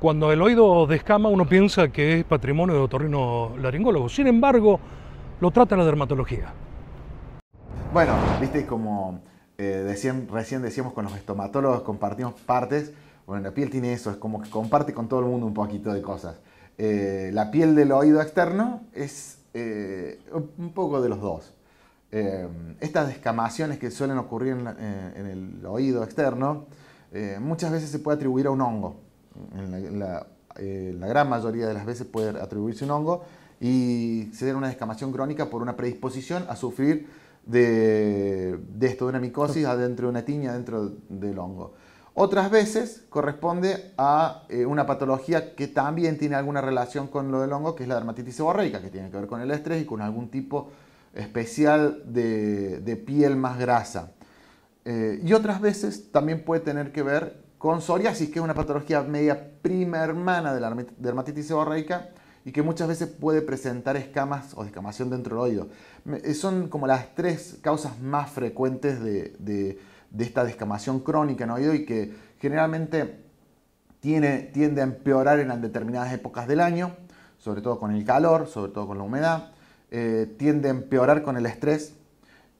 Cuando el oído descama uno piensa que es patrimonio de otorrino laringólogo. Sin embargo, lo trata la dermatología. Bueno, viste como eh, recién decíamos con los estomatólogos compartimos partes. Bueno, la piel tiene eso, es como que comparte con todo el mundo un poquito de cosas. Eh, la piel del oído externo es eh, un poco de los dos. estas descamaciones que suelen ocurrir en el oído externo muchas veces se puede atribuir a un hongo en eh, la, gran mayoría de las veces puede atribuirse un hongo, y se da una descamación crónica por una predisposición a sufrir de, esto, de una micosis adentro de una tiña, dentro del hongo. Otras veces corresponde a eh, una patología que también tiene alguna relación con lo del hongo, que es la dermatitis seborreica, que tiene que ver con el estrés y con algún tipo especial de, piel más grasa. Eh, y otras veces también puede tener que ver con psoriasis, que es una patología media prima hermana de la dermatitis seborreica y que muchas veces puede presentar escamas o descamación dentro del oído. Eh, son como las tres causas más frecuentes de, esta descamación crónica en oído y que generalmente tiene, tiende a empeorar en determinadas épocas del año, sobre todo con el calor, sobre todo con la humedad, eh, tiende a empeorar con el estrés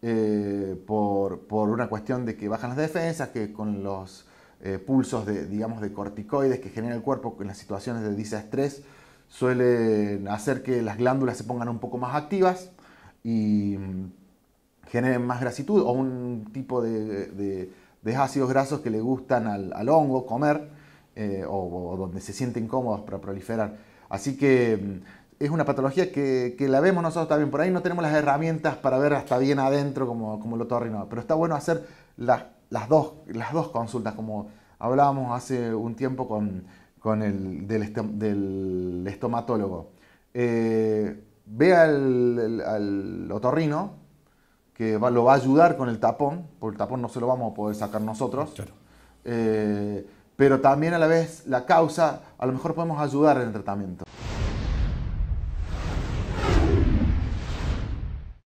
eh, por, por una cuestión de que bajan las defensas, que con los eh, pulsos de, digamos, de corticoides que genera el cuerpo en las situaciones de disestrés suelen hacer que las glándulas se pongan un poco más activas y mm, generen más grasitud o un tipo de, ácidos grasos que le gustan al, hongo comer eh, o, donde se sienten cómodos para proliferar. Así que mm, es una patología que, que, la vemos nosotros también. Por ahí no tenemos las herramientas para ver hasta bien adentro como, como lo torrino, pero está bueno hacer las las dos, las dos consultas, como hablábamos hace un tiempo con, con el del, estomatólogo. Eh, ve al, otorrino, que lo va a ayudar con el tapón, porque el tapón no se lo vamos a poder sacar nosotros. Eh, pero también a la vez la causa, a lo mejor podemos ayudar en el tratamiento.